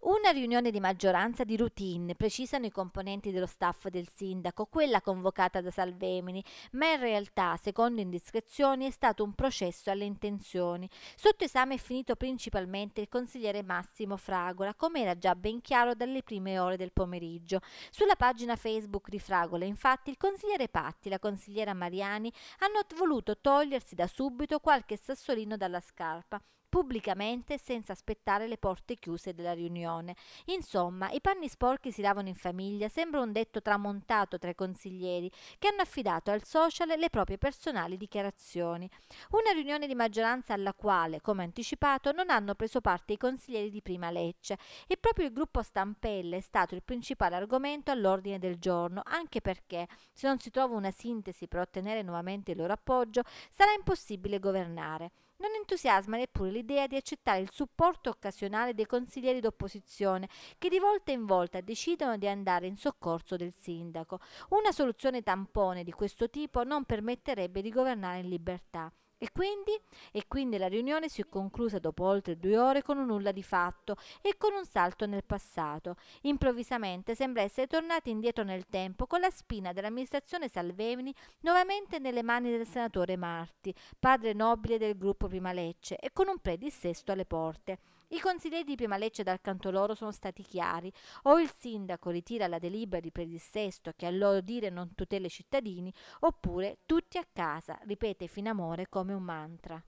Una riunione di maggioranza di routine, precisano i componenti dello staff del sindaco, quella convocata da Salvemini, ma in realtà, secondo indiscrezioni, è stato un processo alle intenzioni. Sotto esame è finito principalmente il consigliere Massimo Fragola, come era già ben chiaro dalle prime ore del pomeriggio. Sulla pagina Facebook di Fragola, infatti, il consigliere Patti e la consigliera Mariani hanno voluto togliersi da subito qualche sassolino dalla scarpa pubblicamente senza aspettare le porte chiuse della riunione. Insomma, i panni sporchi si lavano in famiglia, sembra un detto tramontato tra i consiglieri che hanno affidato al social le proprie personali dichiarazioni. Una riunione di maggioranza alla quale, come anticipato, non hanno preso parte i consiglieri di prima Lecce e proprio il gruppo Stampelle è stato il principale argomento all'ordine del giorno, anche perché se non si trova una sintesi per ottenere nuovamente il loro appoggio sarà impossibile governare. Non entusiasma neppure l'idea di accettare il supporto occasionale dei consiglieri d'opposizione che di volta in volta decidono di andare in soccorso del sindaco. Una soluzione tampone di questo tipo non permetterebbe di governare in libertà. E quindi? E quindi la riunione si è conclusa dopo oltre due ore con un nulla di fatto e con un salto nel passato. Improvvisamente sembra essere tornati indietro nel tempo con la spina dell'amministrazione Salvemini nuovamente nelle mani del senatore Marti, padre nobile del gruppo Prima Lecce, e con un predissesto alle porte. I consiglieri di Prima Lecce dal canto loro sono stati chiari. O il sindaco ritira la delibera di predissesto che a loro dire non tutela i cittadini, oppure tutti a casa, ripete Finamore come come un mantra.